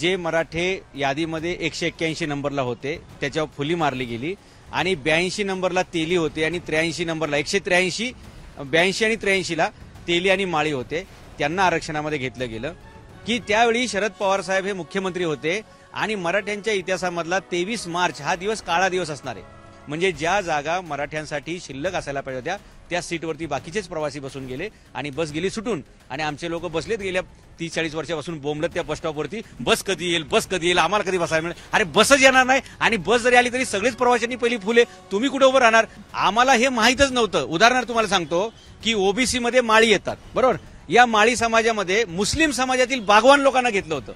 जे मराठे यादीमध्ये एकशे एक्क्याऐंशी नंबरला होते त्याच्यावर फुली मारली गेली आणि ब्याऐंशी नंबरला तेली होते आणि त्र्याऐंशी नंबरला एकशे त्र्याऐंशी ब्याऐंशी आणि त्र्याऐंशीला तेली आणि माळी होते त्यांना आरक्षणामध्ये घेतलं गेलं की त्यावेळी शरद पवार साहेब हे मुख्यमंत्री होते आणि मराठ्यांच्या इतिहासामधला तेवीस मार्च हा दिवस काळा दिवस असणार आहे म्हणजे ज्या जागा मराठ्यांसाठी शिल्लक असायला पाहिजे होत्या त्या सीटवरती बाकीचेच प्रवासी बसून गेले आणि बस गेली सुटून आणि आमचे लोक बसलेत गेल्या तीस चाळीस वर्षापासून बोंबलत त्या बस स्टॉपवरती बस कधी येईल बस कधी येईल आम्हाला कधी बसायला मिळेल अरे बसच येणार नाही आणि बस जरी आली तरी सगळेच प्रवाशांनी पहिली फुले तुम्ही कुठे उभं राहणार आम्हाला हे माहीतच नव्हतं उदाहरणार्थ तुम्हाला सांगतो की ओबीसी मध्ये माळी येतात बरोबर या माळी समाजामध्ये मुस्लिम समाजातील बागवान लोकांना घेतलं होतं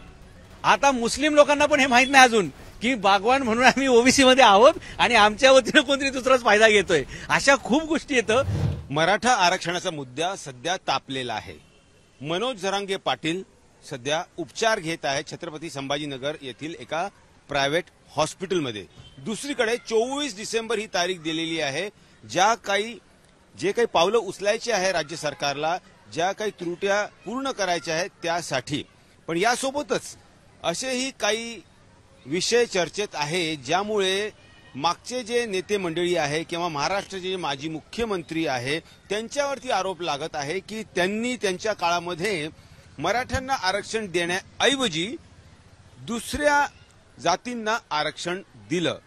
आता मुस्लिम लोकांना पण हे माहीत नाही अजून की बागवान म्हणून आम्ही ओबीसी मध्ये आहोत आणि आमच्या वतीनं कोणतरी दुसराच फायदा घेतोय अशा खूप गोष्टी येतं मराठा आरक्षणाचा मुद्दा सध्या तापलेला आहे मनोज जरांगे पाटील सध्या उपचार घेत आहेत छत्रपती संभाजीनगर येथील एका प्रायव्हेट हॉस्पिटलमध्ये दुसरीकडे चोवीस डिसेंबर ही तारीख दिलेली आहे ज्या काही जे काही पावलं उचलायची आहे राज्य सरकारला ज्या काही त्रुट्या पूर्ण करायच्या आहेत त्यासाठी पण यासोबतच असेही काही विषय चर्चेत आहे ज्यामुळे मागचे जे नेते मंडळी आहे किंवा महाराष्ट्राचे जे माजी मुख्यमंत्री आहे त्यांच्यावरती आरोप लागत आहे की त्यांनी त्यांच्या काळामध्ये मराठ्यांना आरक्षण देण्याऐवजी दुसऱ्या जातींना आरक्षण दिलं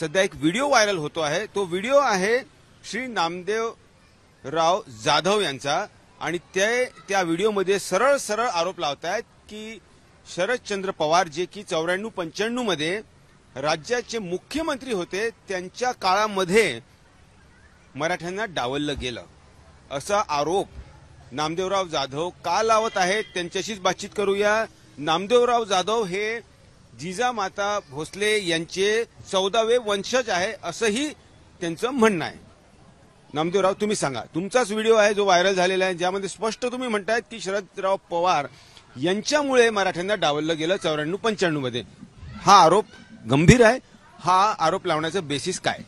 सध्या एक व्हिडिओ व्हायरल होतो आहे तो व्हिडिओ आहे श्री नामदेव राव जाधव यांचा आणि ते त्या व्हिडिओमध्ये सरळ सरळ आरोप लावत आहेत की शरदचंद्र पवार जे की चौऱ्याण्णव पंच्याण्णव मध्ये राज्याचे मुख्यमंत्री होते त्यांच्या काळामध्ये मराठ्यांना डावललं गेलं असा आरोप नामदेवराव जाधव का लावत आहेत त्यांच्याशीच बातचीत करूया नामदेवराव जाधव हे जिजामाता भोसले यांचे चौदावे वंशज आहे असंही त्यांचं म्हणणं आहे नामदेवराव तुम्ही सांगा तुमचाच व्हिडिओ आहे जो व्हायरल झालेला आहे ज्यामध्ये स्पष्ट तुम्ही म्हणतायत की शरदराव पवार यांच्यामुळे मराठ्यांना डावललं गेलं चौऱ्याण्णव पंच्याण्णव मध्ये हा आरोप गंभीर आहे हा आरोप लावण्याचं बेसिस काय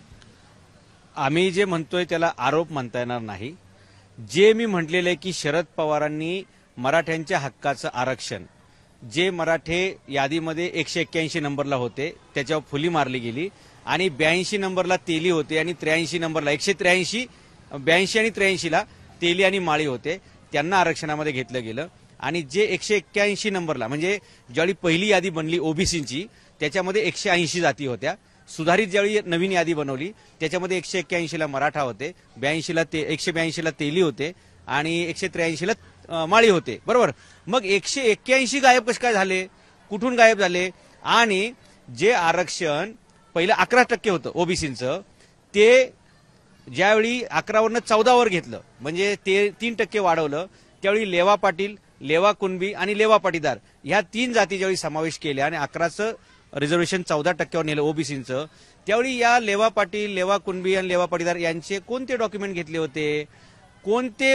आम्ही जे म्हणतोय त्याला आरोप म्हणता येणार नाही जे मी म्हटलेलं आहे की शरद पवारांनी मराठ्यांच्या हक्काचं आरक्षण जे मराठे यादीमध्ये एकशे एक्क्याऐंशी नंबरला होते त्याच्यावर फुली मारली गेली आणि ब्याऐंशी नंबरला तेली होते आणि त्र्याऐंशी नंबरला एकशे त्र्याऐंशी ब्याऐंशी आणि त्र्याऐंशीला तेली आणि माळी होते त्यांना आरक्षणामध्ये घेतलं गेलं आणि जे एकशे एक्क्याऐंशी नंबरला म्हणजे ज्यावेळी पहिली यादी बनली ओबीसीची त्याच्यामध्ये एकशे ऐंशी जाती होत्या सुधारित ज्यावेळी नवीन यादी बनवली त्याच्यामध्ये एकशे एक्क्याऐंशीला मराठा होते ब्याऐंशीला ते एकशे ब्याऐंशीला तेली होते आणि एकशे त्र्याऐंशीला माळी होते बरोबर मग एकशे एक्क्याऐंशी गायब कसे काय झाले कुठून गायब झाले आणि जे आरक्षण पहिलं अकरा टक्के होतं ओबीसीचं ते ज्यावेळी अकरावरनं चौदावर घेतलं म्हणजे ते तीन टक्के वाढवलं त्यावेळी लेवा पाटील लेवा कुणबी आणि लेवा पाटीदार ह्या तीन जाती ज्यावेळी समावेश केल्या आणि अकराचं रिझर्वेशन चौदा टक्क्यावर नेलं ओबीसीचं त्यावेळी या लेवा पाटील लेवा कुणबी आणि लेवा पाटीदार यांचे कोणते डॉक्युमेंट घेतले होते कोणते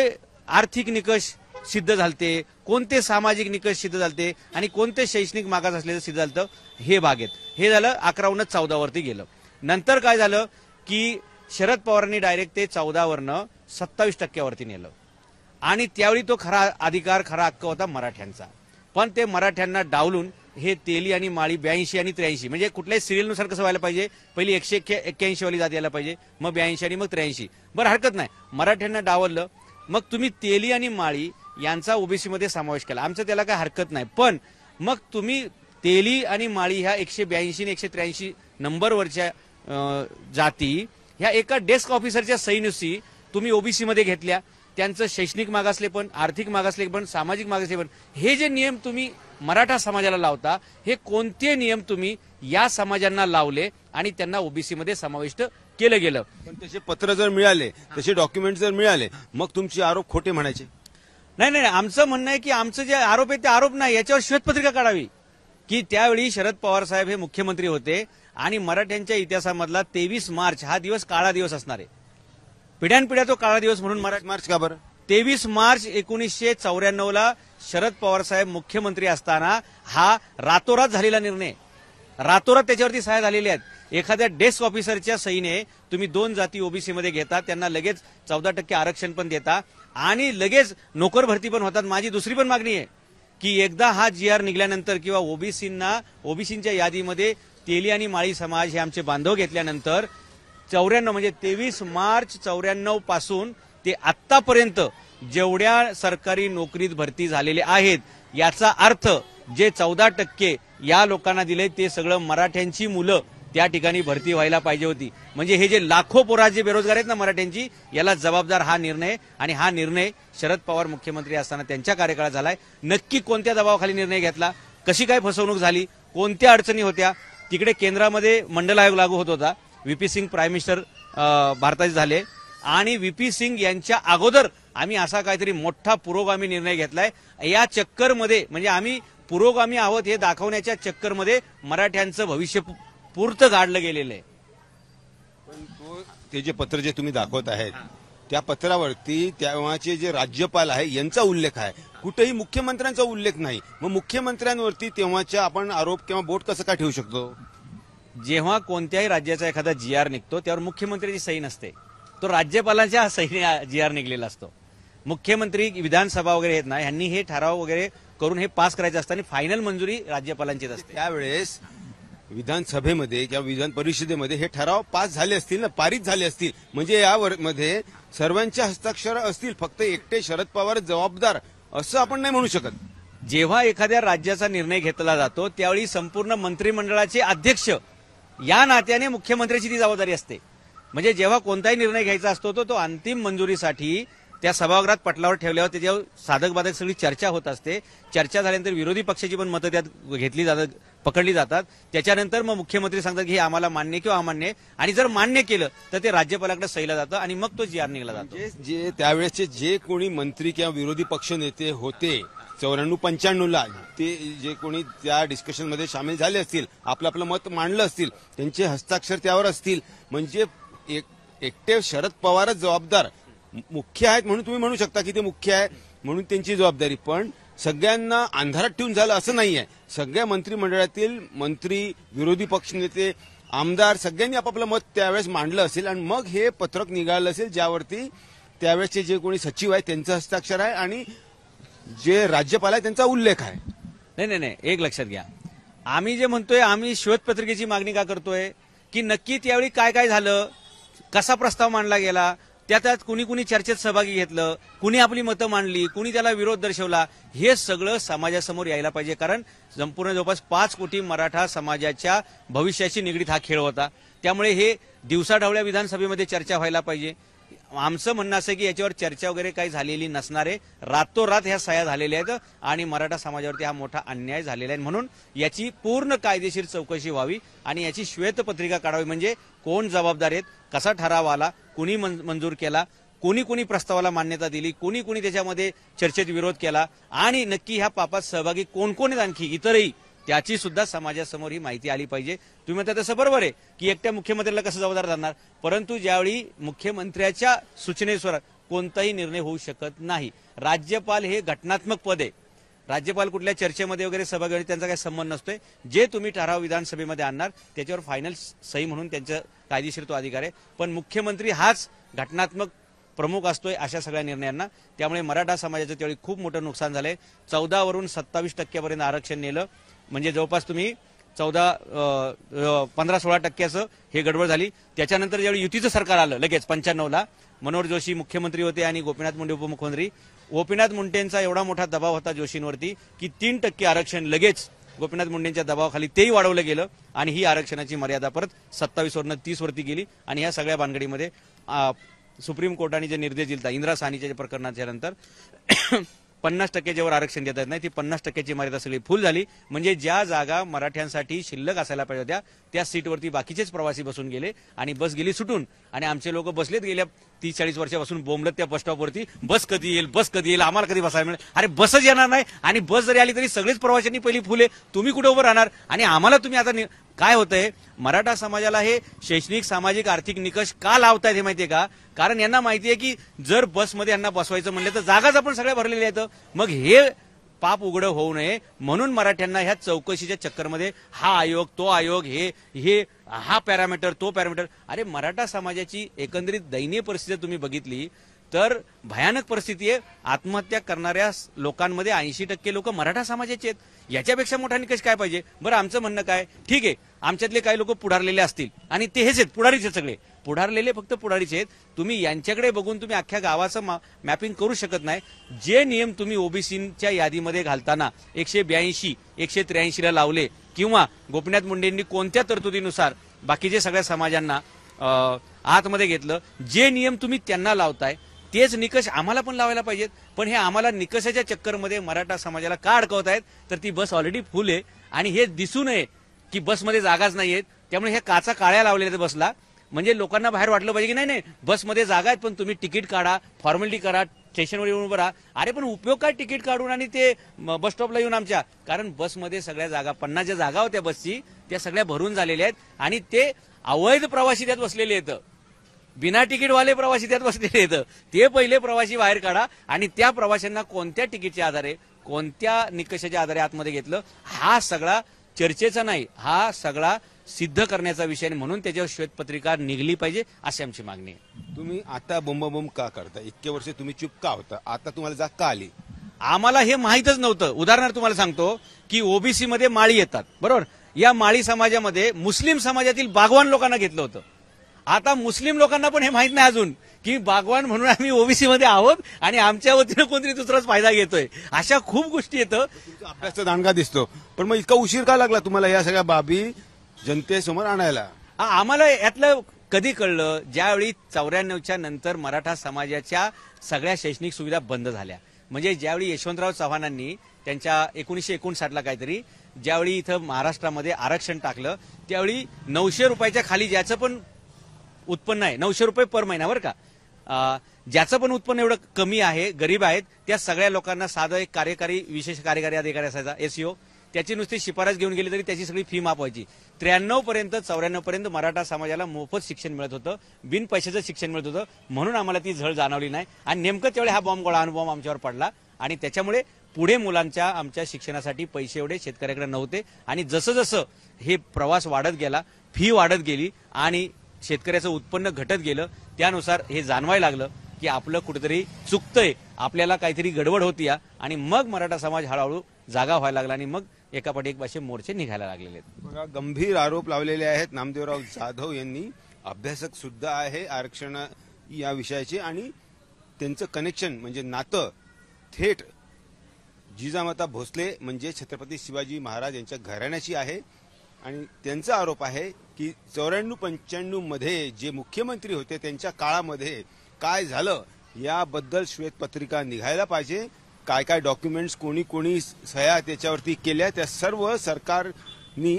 आर्थिक निकष सिद्ध झालते कोणते सामाजिक निकष सिद्ध झालते आणि कोणते शैक्षणिक मागास असलेलं सिद्ध झालं हे भागेत हे झालं अकरावरनं चौदावरती गेलं नंतर काय झालं की शरद पवारांनी डायरेक्ट ते चौदावरनं सत्तावीस टक्क्यावरती नेलं आणि त्यावेळी तो खरा अधिकार खरा हक्क होता मराठ्यांचा पण ते मराठ्यांना डावलून हे तेली आणि माळी ब्याऐंशी आणि त्र्याऐंशी म्हणजे कुठल्याही सिरियलनुसार कसं व्हायला पाहिजे पहिली एकशे एक्क्याऐंशी वाली जात यायला पाहिजे मग ब्याऐंशी आणि मग त्र्याऐंशी बरं हरकत नाही मराठ्यांना डावललं मग तुम्ही तेली आणि माळी यांचा ओबीसीमध्ये समावेश केला आमचं त्याला काय हरकत नाही पण मग तुम्ही तेली आणि माळी ह्या एकशे ब्याऐंशी आणि एकशे त्र्याऐंशी नंबरवरच्या जाती ह्या एका डेस्क ऑफिसरच्या सहीनुसी तुम्ही ओबीसीमध्ये घेतल्या त्यांचं शैक्षणिक मागासले पण आर्थिक मागासले पण सामाजिक पण हे जे नियम तुम्ही मराठा समाजाला लावता हे कोणते नियम तुम्ही या समाजांना लावले आणि त्यांना ओबीसी मध्ये समाविष्ट केलं गेलं पण तसे पत्र जर मिळाले तसे डॉक्युमेंट जर मिळाले मग तुमचे आरोप खोटे म्हणायचे नाही नाही आमचं म्हणणं आहे की आमचं जे आरोप आहे ते आरोप नाही याच्यावर श्वेतपत्रिका काढावी की त्यावेळी शरद पवार साहेब हे मुख्यमंत्री होते आणि मराठ्यांच्या इतिहासामधला तेवीस मार्च हा दिवस काळा दिवस असणार आहे पिढ्यानपिढ्या तो काळा दिवस म्हणून महाराज मार्च का बरं तेवीस मार्च एकोणीसशे चौऱ्याण्णवला शरद पवार साहेब मुख्यमंत्री असताना हा रातोरात झालेला निर्णय रातोरात त्याच्यावरती सहाय्य झालेले आहेत एखाद्या डेस्क ऑफिसरच्या सहीने तुम्ही दोन जाती मध्ये घेता त्यांना लगेच चौदा टक्के आरक्षण पण देता आणि लगेच नोकर भरती पण होतात माझी दुसरी पण मागणी आहे की एकदा हा जी आर निघाल्यानंतर किंवा ओबीसींना ओबीसींच्या यादीमध्ये तेली आणि माळी समाज हे आमचे बांधव घेतल्यानंतर चौऱ्याण्णव म्हणजे तेवीस मार्च चौऱ्याण्णव पासून ते आतापर्यंत जेवढ्या सरकारी नोकरीत भरती झालेले आहेत याचा अर्थ जे चौदा टक्के या लोकांना दिले ते सगळं मराठ्यांची मुलं त्या ठिकाणी भरती व्हायला पाहिजे होती म्हणजे हे जे लाखो पोरा जे बेरोजगार आहेत ना मराठ्यांची याला जबाबदार हा निर्णय आणि हा निर्णय शरद पवार मुख्यमंत्री असताना त्यांच्या कार्यकाळात झालाय नक्की कोणत्या दबावाखाली निर्णय घेतला कशी काय फसवणूक झाली कोणत्या अडचणी होत्या तिकडे केंद्रामध्ये मंडल आयोग लागू होत होता व्ही सिंग प्राईम मिनिस्टर भारताचे झाले आणि व्ही पी सिंग यांच्या अगोदर आम्ही असा काहीतरी मोठा पुरोगामी निर्णय घेतलाय या चक्करमध्ये म्हणजे आम्ही पुरोगामी आहोत हे दाखवण्याच्या चक्करमध्ये मराठ्यांचं भविष्य पूर्त गाडलं गेलेलं आहे ते जे पत्र जे तुम्ही दाखवत आहेत त्या पत्रावरती तेव्हाचे जे राज्यपाल आहे यांचा उल्लेख आहे कुठेही मुख्यमंत्र्यांचा उल्लेख नाही मग मुख्यमंत्र्यांवरती तेव्हाच्या आपण आरोप किंवा बोट कसं काय ठेवू शकतो जेव्हा कोणत्याही राज्याचा एखादा जी आर निघतो त्यावर मुख्यमंत्र्यांची सही नसते तो राज्यपालांच्या सहीने जी आर निघलेला असतो मुख्यमंत्री विधानसभा वगैरे येत नाही यांनी हे ठराव वगैरे करून हे पास करायचं असतं आणि फायनल मंजुरी राज्यपालांचीच असते त्यावेळेस विधानसभेमध्ये किंवा विधान परिषदेमध्ये हे ठराव पास झाले असतील ना पारित झाले असतील म्हणजे मध्ये सर्वांचे हस्ताक्षर असतील फक्त एकटे शरद पवार जबाबदार असं आपण नाही म्हणू शकत जेव्हा एखाद्या राज्याचा निर्णय घेतला जातो त्यावेळी संपूर्ण मंत्रिमंडळाचे अध्यक्ष या नात्याने मुख्यमंत्र्याची ती जबाबदारी असते म्हणजे जेव्हा कोणताही निर्णय घ्यायचा असतो तो तो अंतिम मंजुरीसाठी त्या सभागृहात पटलावर ठेवल्यावर त्याच्यावर साधक बाधक सगळी चर्चा होत असते चर्चा झाल्यानंतर विरोधी पक्षाची पण मतं त्यात घेतली जातात पकडली जातात त्याच्यानंतर मग मुख्यमंत्री सांगतात की हे आम्हाला मान्य किंवा अमान्य आणि जर मान्य केलं तर ते राज्यपालाकडे सहिला जातं आणि मग तो जी आर निघला जातो जे त्यावेळेसचे जे कोणी मंत्री किंवा विरोधी पक्ष नेते होते चौऱ्याण्णव पंच्याण्णवला ते जे कोणी त्या डिस्कशनमध्ये सामील झाले असतील आपलं आपलं मत मांडलं असतील त्यांचे हस्ताक्षर त्यावर असतील म्हणजे एक एकटे शरद पवारच जबाबदार मुख्य आहेत म्हणून तुम्ही म्हणू शकता की ते मुख्य आहे म्हणून त्यांची जबाबदारी पण सगळ्यांना अंधारात ठेवून झालं असं नाही आहे सगळ्या मंत्रिमंडळातील मंत्री विरोधी पक्षनेते आमदार सगळ्यांनी आपापलं मत त्यावेळेस मांडलं असेल आणि मग हे पत्रक निघालं असेल ज्यावरती त्यावेळेसचे जे कोणी सचिव आहेत त्यांचं हस्ताक्षर आहे आणि जे राज्यपाल आहे त्यांचा उल्लेख आहे नाही नाही नाही एक लक्षात घ्या आम्ही जे म्हणतोय आम्ही श्वेतपत्रिकेची मागणी का करतोय की नक्की त्यावेळी काय काय झालं कसा प्रस्ताव मांडला गेला त्या त्यात कुणी कुणी चर्चेत सहभागी घेतलं कुणी आपली मतं मांडली कुणी त्याला विरोध दर्शवला हे सगळं समाजासमोर यायला पाहिजे कारण संपूर्ण जवळपास पाच कोटी मराठा समाजाच्या भविष्याशी निगडीत हा खेळ होता त्यामुळे हे दिवसाढवळ्या विधानसभेमध्ये चर्चा व्हायला पाहिजे आमचं म्हणणं असं की याच्यावर चर्चा वगैरे काही झालेली नसणारे रातोरात ह्या सह्या झालेल्या आहेत आणि मराठा समाजावरती हा मोठा अन्याय झालेला आहे म्हणून याची पूर्ण कायदेशीर चौकशी व्हावी आणि याची श्वेतपत्रिका काढावी म्हणजे कोण जबाबदार आहेत कसा ठराव आला कुणी मंजूर केला कोणी कोणी प्रस्तावाला मान्यता दिली कोणी कोणी त्याच्यामध्ये चर्चेत विरोध केला आणि नक्की ह्या पापात सहभागी कोण कोण आहेत आणखी इतरही त्याची सुद्धा समाजासमोर ही माहिती आली पाहिजे तुम्ही म्हणता तसं बरोबर आहे की एकट्या मुख्यमंत्र्याला कसं जबाबदार धरणार परंतु ज्यावेळी मुख्यमंत्र्याच्या सूचनेस्वर कोणताही निर्णय होऊ शकत नाही राज्यपाल हे घटनात्मक पद आहे राज्यपाल कुठल्या चर्चेमध्ये वगैरे सभा त्यांचा काही संबंध नसतोय जे तुम्ही ठराव विधानसभेमध्ये आणणार त्याच्यावर फायनल सही म्हणून त्यांचा कायदेशीर तो अधिकार आहे पण मुख्यमंत्री हाच घटनात्मक प्रमुख असतोय अशा सगळ्या निर्णयांना त्यामुळे मराठा समाजाचं त्यावेळी खूप मोठं नुकसान झालंय चौदावरून सत्तावीस टक्क्यापर्यंत आरक्षण नेलं म्हणजे जवळपास तुम्ही चौदा पंधरा सोळा टक्क्याचं हे गडबड झाली त्याच्यानंतर ज्यावेळी युतीचं सरकार आलं लगेच पंच्याण्णवला मनोहर जोशी मुख्यमंत्री होते आणि गोपीनाथ मुंडे उपमुख्यमंत्री गोपीनाथ मुंडेंचा एवढा मोठा दबाव होता जोशींवरती की तीन टक्के आरक्षण लगेच गोपीनाथ मुंडेंच्या दबावाखाली तेही वाढवलं गेलं आणि ही आरक्षणाची मर्यादा परत सत्तावीसवरनं तीसवरती गेली आणि या सगळ्या भानगडीमध्ये सुप्रीम कोर्टाने जे निर्देश दिला इंदिरा साहनीच्या प्रकरणाच्या नंतर पन्नास टक्के ज्यावर आरक्षण देता नाही ती पन्नास टक्क्याची मर्यादा सगळी फुल झाली म्हणजे ज्या जागा मराठ्यांसाठी शिल्लक असायला पाहिजे होत्या त्या सीटवरती बाकीचेच प्रवासी बसून गेले आणि बस गेली सुटून आणि आमचे लोक बसलेत गेल्या तीस चाळीस वर्षापासून बोंबलत त्या बस स्टॉपवरती बस कधी येईल बस कधी येईल आम्हाला कधी बसायला मिळेल अरे बसच येणार नाही आणि बस जरी आली तरी सगळेच प्रवाशांनी पहिली फुले तुम्ही कुठे उभं राहणार आणि आम्हाला तुम्ही आता काय होतंय मराठा समाजाला हे शैक्षणिक सामाजिक आर्थिक निकष का लावतायत हे माहितीये का कारण यांना माहिती आहे की जर बसमध्ये यांना बसवायचं म्हणलं तर जागाच आपण सगळ्या भरलेल्या आहेत मग हे पाप उघडं होऊ नये म्हणून मराठ्यांना ह्या चौकशीच्या चक्करमध्ये हा आयोग तो आयोग हे हे हा पॅरामीटर तो पॅरामीटर अरे मराठा समाजाची एकंदरीत दयनीय परिस्थिती तुम्ही बघितली तर भयानक परिस्थिती आहे आत्महत्या करणाऱ्या लोकांमध्ये ऐंशी टक्के लोक मराठा समाजाचे आहेत याच्यापेक्षा मोठा निकष काय पाहिजे बरं आमचं म्हणणं काय ठीक आहे आमच्यातले काही लोक पुढारलेले असतील आणि ते हेच आहेत पुढारीचे सगळे पुढारलेले फक्त पुढारीचे आहेत तुम्ही यांच्याकडे बघून तुम्ही अख्ख्या गावाचं मॅपिंग करू शकत नाही जे नियम तुम्ही ओबीसीच्या यादीमध्ये घालताना एकशे ब्याऐंशी एकशे त्र्याऐंशीला लावले किंवा गोपीनाथ मुंडेंनी कोणत्या तरतुदीनुसार बाकीचे सगळ्या समाजांना आतमध्ये घेतलं जे नियम तुम्ही त्यांना लावताय तेच निकष आम्हाला पण लावायला पाहिजेत पण हे आम्हाला निकषाच्या चक्करमध्ये मराठा समाजाला का अडकवत आहेत तर ती बस ऑलरेडी फुल आहे आणि हे दिसू नये की बसमध्ये जागाच नाही आहेत त्यामुळे हे काचा काळ्या लावलेल्या आहेत बसला म्हणजे लोकांना बाहेर वाटलं पाहिजे की नाही नाही बसमध्ये जागा आहेत पण तुम्ही तिकीट काढा फॉर्मॅलिटी करा स्टेशनवर येऊन उभं राहा अरे पण उपयोग काय तिकीट काढून आणि ते बस स्टॉपला येऊन आमच्या कारण बसमध्ये सगळ्या जागा पन्नास ज्या जागा होत्या बसची त्या सगळ्या भरून झालेल्या आहेत आणि ते अवैध प्रवासी त्यात बसलेले आहेत बिना तिकीटवाले प्रवासी त्यात बसलेले येतं ते पहिले प्रवासी बाहेर काढा आणि त्या प्रवाशांना कोणत्या तिकीटच्या आधारे कोणत्या निकषाच्या आधारे आतमध्ये घेतलं हा सगळा चर्चेचा नाही हा सगळा सिद्ध करण्याचा विषय म्हणून त्याच्यावर श्वेतपत्रिका निघली पाहिजे अशी आमची मागणी आहे तुम्ही आता बोंबाबोंब का करता इतके वर्ष तुम्ही चुप का होता आता तुम्हाला जा का आली आम्हाला हे माहीतच नव्हतं उदाहरणार्थ तुम्हाला सांगतो की ओबीसी मध्ये माळी येतात बरोबर या माळी समाजामध्ये मुस्लिम समाजातील बागवान लोकांना घेतलं होतं आता मुस्लिम लोकांना पण हे माहीत नाही अजून की बागवान म्हणून आम्ही ओबीसी मध्ये आहोत आणि आमच्या वतीनं कोणतरी दुसराच फायदा घेतोय अशा खूप गोष्टी येतं अभ्यासचा दांडगा दिसतो पण मग इतका उशीर का लागला तुम्हाला या सगळ्या बाबी जनतेसमोर आणायला आम्हाला यातलं कधी कळलं ज्यावेळी चौऱ्याण्णवच्या नंतर मराठा समाजाच्या सगळ्या शैक्षणिक सुविधा बंद झाल्या म्हणजे ज्यावेळी यशवंतराव चव्हाणांनी त्यांच्या एकोणीसशे एकोणसाठला काहीतरी ज्यावेळी इथं महाराष्ट्रामध्ये आरक्षण टाकलं त्यावेळी नऊशे रुपयाच्या खाली ज्याचं पण उत्पन्न आहे नऊशे रुपये पर महिना बरं का ज्याचं पण उत्पन्न एवढं कमी आहे गरीब आहेत त्या सगळ्या लोकांना साधं एक कार्यकारी विशेष कार्यकारी अधिकारी असायचा एसईओ त्याची नुसती शिफारस घेऊन गेली तरी त्याची सगळी फी माफ व्हायची त्र्याण्णव पर्यंत चौऱ्याण्णव पर्यंत मराठा समाजाला मोफत शिक्षण मिळत होतं बिन पैशाचं शिक्षण मिळत होतं म्हणून आम्हाला ती झळ जाणवली नाही आणि नेमकं तेवढे हा बॉम्ब गोळा अनुभव आमच्यावर पडला आणि त्याच्यामुळे पुढे मुलांच्या आमच्या शिक्षणासाठी पैसे एवढे शेतकऱ्याकडे नव्हते आणि जसं जसं हे प्रवास वाढत गेला फी वाढत गेली आणि शेतकऱ्याचं उत्पन्न घटत गेलं त्यानुसार हे जाणवायला लागलं की आपलं कुठेतरी चुकतंय आपल्याला काहीतरी गडबड होती आणि मग मराठा समाज हळूहळू जागा व्हायला लागला आणि मग एकापाठी एक भाषे मोर्चे निघायला लागलेले आहेत गंभीर आरोप लावलेले आहेत नामदेवराव जाधव यांनी अभ्यासक सुद्धा आहे आरक्षण या विषयाचे आणि त्यांचं कनेक्शन म्हणजे नातं थेट जिजामाता भोसले म्हणजे छत्रपती शिवाजी महाराज यांच्या घराण्याची आहे आणि त्यांचा आरोप आहे की चौऱ्याण्णव मध्ये जे मुख्यमंत्री होते त्यांच्या काळामध्ये काय झालं याबद्दल श्वेतपत्रिका निघायला पाहिजे काय काय डॉक्युमेंट्स कोणी कोणी सह्या त्याच्यावरती केल्या त्या सर्व सरकारनी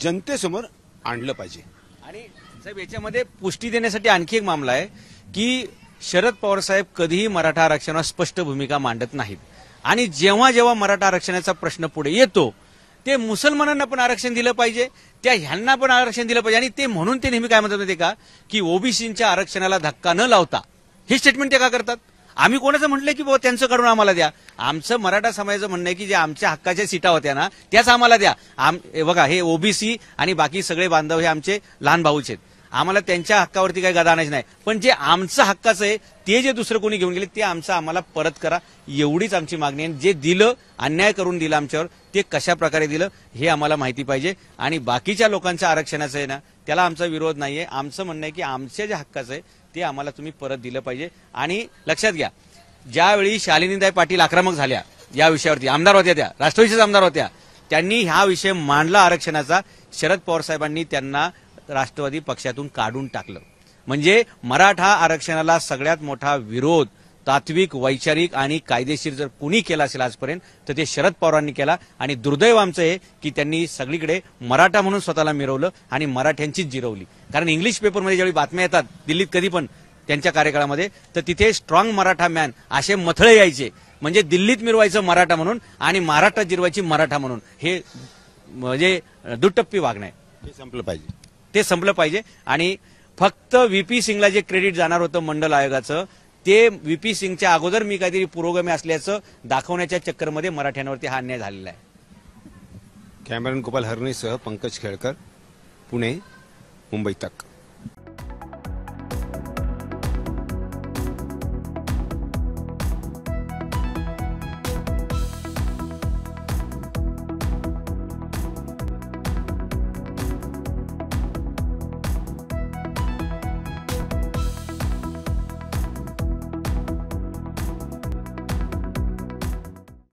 जनतेसमोर आणलं पाहिजे आणि साहेब याच्यामध्ये पुष्टी देण्यासाठी आणखी एक मामला आहे की शरद पवार साहेब कधीही मराठा आरक्षणावर स्पष्ट भूमिका मांडत नाहीत आणि जेव्हा जेव्हा मराठा आरक्षणाचा प्रश्न पुढे येतो ते मुसलमानांना पण आरक्षण दिलं पाहिजे त्या ह्यांना पण आरक्षण दिलं पाहिजे आणि ते म्हणून ते नेहमी काय म्हणत होते का की ओबीसीच्या आरक्षणाला धक्का न लावता हे स्टेटमेंट ते का करतात आम्ही कोणाचं म्हटलं की बाबा त्यांचं काढून आम्हाला द्या आमचं मराठा समाजाचं म्हणणं आहे की जे आमच्या हक्काच्या सीटा होत्या ना त्याच आम्हाला द्या आम बघा हे ओबीसी आणि बाकी सगळे बांधव हे आमचे लहान भाऊचे आहेत आम्हाला त्यांच्या हक्कावरती काही गदा नाही पण जे आमचं हक्काचं आहे ते जे दुसरं कोणी घेऊन गेले ते आमचं आम्हाला परत करा एवढीच आमची मागणी आहे जे दिलं अन्याय करून दिलं आमच्यावर ते कशा प्रकारे दिलं हे आम्हाला माहिती पाहिजे आणि बाकीच्या लोकांच्या आरक्षणाचं आहे ना त्याला आमचा विरोध नाही आहे आमचं म्हणणं आहे की आमच्या जे हक्काचं आहे ते आम्हाला तुम्ही परत दिलं पाहिजे आणि लक्षात घ्या ज्यावेळी शालिनीदाय पाटील आक्रमक झाल्या या विषयावरती आमदार होत्या त्या राष्ट्रवादीच्याच आमदार होत्या त्यांनी हा विषय मांडला आरक्षणाचा शरद पवार साहेबांनी त्यांना राष्ट्रवादी पक्षातून काढून टाकलं म्हणजे मराठा आरक्षणाला सगळ्यात मोठा विरोध तात्विक वैचारिक आणि कायदेशीर जर कुणी केला असेल आजपर्यंत तर ते शरद पवारांनी केला आणि दुर्दैव आमचं हे की त्यांनी सगळीकडे मराठा म्हणून स्वतःला मिरवलं आणि मराठ्यांचीच जिरवली कारण इंग्लिश पेपरमध्ये ज्यावेळी बातम्या येतात दिल्लीत कधी पण त्यांच्या कार्यकाळामध्ये तर तिथे स्ट्रॉंग मराठा मॅन असे मथळे यायचे म्हणजे दिल्लीत मिरवायचं मराठा म्हणून आणि महाराष्ट्रात जिरवायची मराठा म्हणून हे म्हणजे दुटप्पी वागणं आहे हे संपलं पाहिजे ते संपलं पाहिजे आणि फक्त व्हीपी सिंगला जे क्रेडिट जाणार होतं मंडल आयोगाचं ते व्हीपी सिंगच्या अगोदर मी काहीतरी पुरोगामी असल्याचं दाखवण्याच्या चक्करमध्ये मराठ्यांवरती हा अन्याय झालेला आहे कॅमेरन गोपाल हरणीसह पंकज खेळकर पुणे मुंबई तक